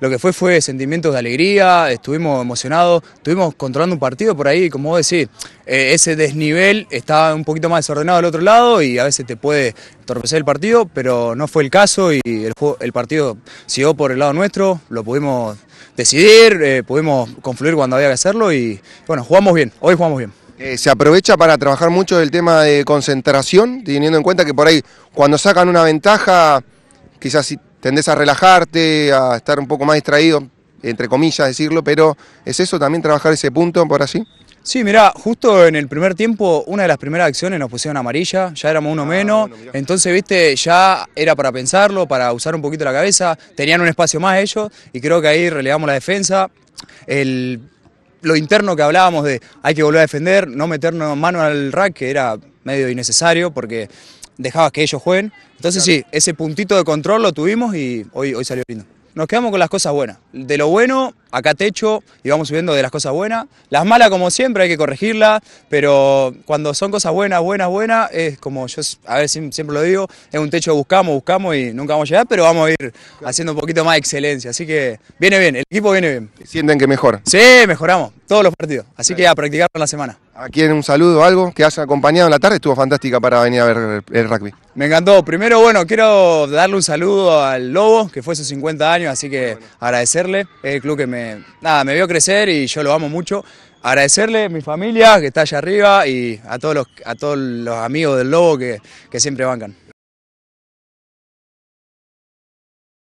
Lo que fue fue sentimientos de alegría, estuvimos emocionados, estuvimos controlando un partido por ahí, como vos decís, eh, ese desnivel está un poquito más desordenado al otro lado y a veces te puede entorpecer el partido, pero no fue el caso y el, partido siguió por el lado nuestro, lo pudimos decidir, eh, pudimos confluir cuando había que hacerlo y bueno, jugamos bien, hoy jugamos bien. Eh, se aprovecha para trabajar mucho el tema de concentración, teniendo en cuenta que por ahí cuando sacan una ventaja, quizás si tendés a relajarte, a estar un poco más distraído, entre comillas decirlo, pero ¿es eso también trabajar ese punto por así? Sí, mirá, justo en el primer tiempo, una de las primeras acciones nos pusieron amarilla, ya éramos uno ah, menos, entonces, viste, ya era para pensarlo, para usar un poquito la cabeza, tenían un espacio más ellos, y creo que ahí relevamos la defensa, el, lo interno que hablábamos de hay que volver a defender, no meternos mano al rack, que era medio innecesario, porque dejabas que ellos jueguen. Entonces sí, ese puntito de control lo tuvimos y hoy, hoy salió lindo. Nos quedamos con las cosas buenas. De lo bueno, acá techo y vamos subiendo de las cosas buenas. Las malas, como siempre, hay que corregirlas, pero cuando son cosas buenas, buenas, buenas, es como yo, a ver, siempre lo digo, es un techo que buscamos, buscamos y nunca vamos a llegar, pero vamos a ir haciendo un poquito más de excelencia. Así que viene bien, el equipo viene bien. ¿Sienten que mejor? Sí, mejoramos todos los partidos. Así que a practicar con la semana. ¿A quién un saludo o algo que haya acompañado en la tarde, estuvo fantástica para venir a ver el rugby. Me encantó. Primero, bueno, quiero darle un saludo al Lobo, que fue sus 50 años, así que agradecerle. Es el club que me, nada, me vio crecer y yo lo amo mucho. Agradecerle a mi familia que está allá arriba y a todos los, a todos los amigos del Lobo que, que siempre bancan.